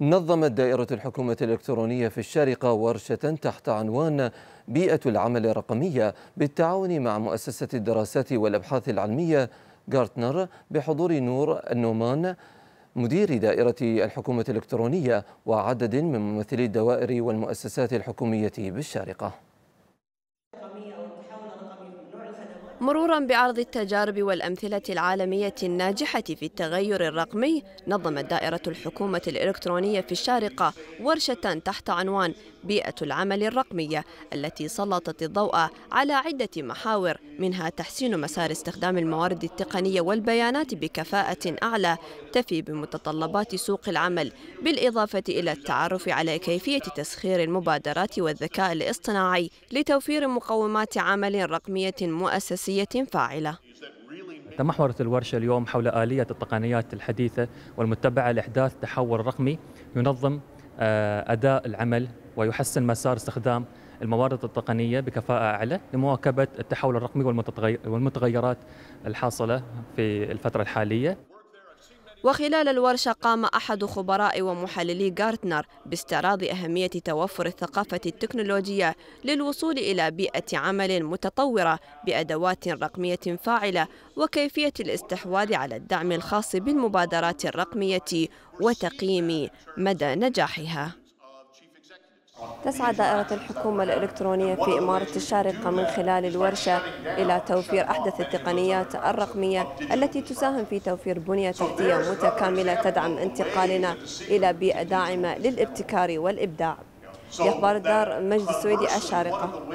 نظمت دائرة الحكومة الإلكترونية في الشارقة ورشة تحت عنوان بيئة العمل الرقمية بالتعاون مع مؤسسة الدراسات والأبحاث العلمية غارتنر بحضور نور النومان مدير دائرة الحكومة الإلكترونية وعدد من ممثلي الدوائر والمؤسسات الحكومية بالشارقة مرورا بعرض التجارب والأمثلة العالمية الناجحة في التغير الرقمي نظمت دائرة الحكومة الإلكترونية في الشارقة ورشة تحت عنوان بيئة العمل الرقمية التي سلطت الضوء على عدة محاور منها تحسين مسار استخدام الموارد التقنية والبيانات بكفاءة أعلى تفي بمتطلبات سوق العمل بالإضافة إلى التعرف على كيفية تسخير المبادرات والذكاء الاصطناعي لتوفير مقومات عمل رقمية مؤسسة نفسية فاعلة تمحورت الورشة اليوم حول آلية التقنيات الحديثة والمتبعة لإحداث تحول رقمي ينظم آه، أداء العمل ويحسن مسار استخدام الموارد التقنية بكفاءة أعلى لمواكبة التحول الرقمي والمتغيرات الحاصلة في الفترة الحالية وخلال الورشة قام أحد خبراء ومحللي غارتنر باستعراض أهمية توفر الثقافة التكنولوجية للوصول إلى بيئة عمل متطورة بأدوات رقمية فاعلة وكيفية الاستحواذ على الدعم الخاص بالمبادرات الرقمية وتقييم مدى نجاحها تسعى دائرة الحكومة الإلكترونية في إمارة الشارقة من خلال الورشة إلى توفير أحدث التقنيات الرقمية التي تساهم في توفير بنية تحتية متكاملة تدعم انتقالنا إلى بيئة داعمة للابتكار والإبداع يخبر الدار مجد السويدي الشارقة